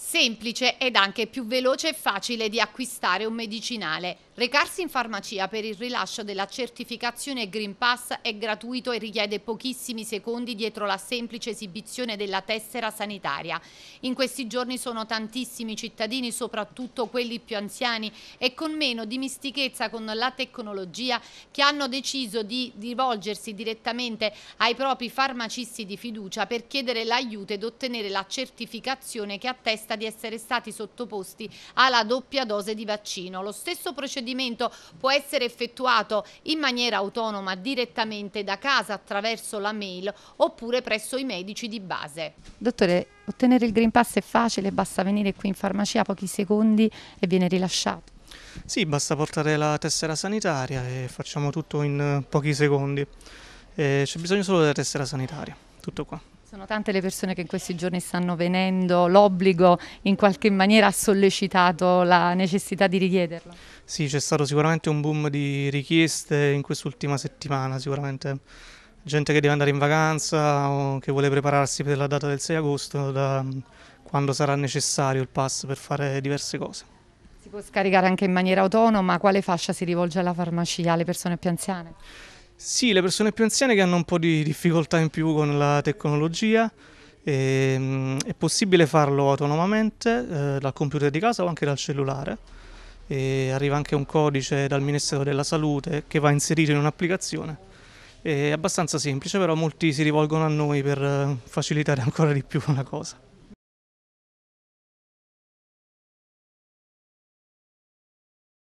semplice ed anche più veloce e facile di acquistare un medicinale. Recarsi in farmacia per il rilascio della certificazione Green Pass è gratuito e richiede pochissimi secondi dietro la semplice esibizione della tessera sanitaria. In questi giorni sono tantissimi cittadini, soprattutto quelli più anziani e con meno dimistichezza con la tecnologia, che hanno deciso di rivolgersi direttamente ai propri farmacisti di fiducia per chiedere l'aiuto ed ottenere la certificazione che attesta di essere stati sottoposti alla doppia dose di vaccino. Lo stesso procedimento procedimento può essere effettuato in maniera autonoma direttamente da casa attraverso la mail oppure presso i medici di base. Dottore, ottenere il Green Pass è facile, basta venire qui in farmacia pochi secondi e viene rilasciato. Sì, basta portare la tessera sanitaria e facciamo tutto in pochi secondi. Eh, c'è bisogno solo della tessera sanitaria, tutto qua. Sono tante le persone che in questi giorni stanno venendo, l'obbligo in qualche maniera ha sollecitato la necessità di richiederlo? Sì, c'è stato sicuramente un boom di richieste in quest'ultima settimana, sicuramente gente che deve andare in vacanza o che vuole prepararsi per la data del 6 agosto, da quando sarà necessario il pass per fare diverse cose. Si può scaricare anche in maniera autonoma, quale fascia si rivolge alla farmacia, alle persone più anziane? Sì, le persone più anziane che hanno un po' di difficoltà in più con la tecnologia, e, ehm, è possibile farlo autonomamente eh, dal computer di casa o anche dal cellulare. E arriva anche un codice dal Ministero della Salute che va inserito in un'applicazione. È abbastanza semplice, però molti si rivolgono a noi per eh, facilitare ancora di più la cosa.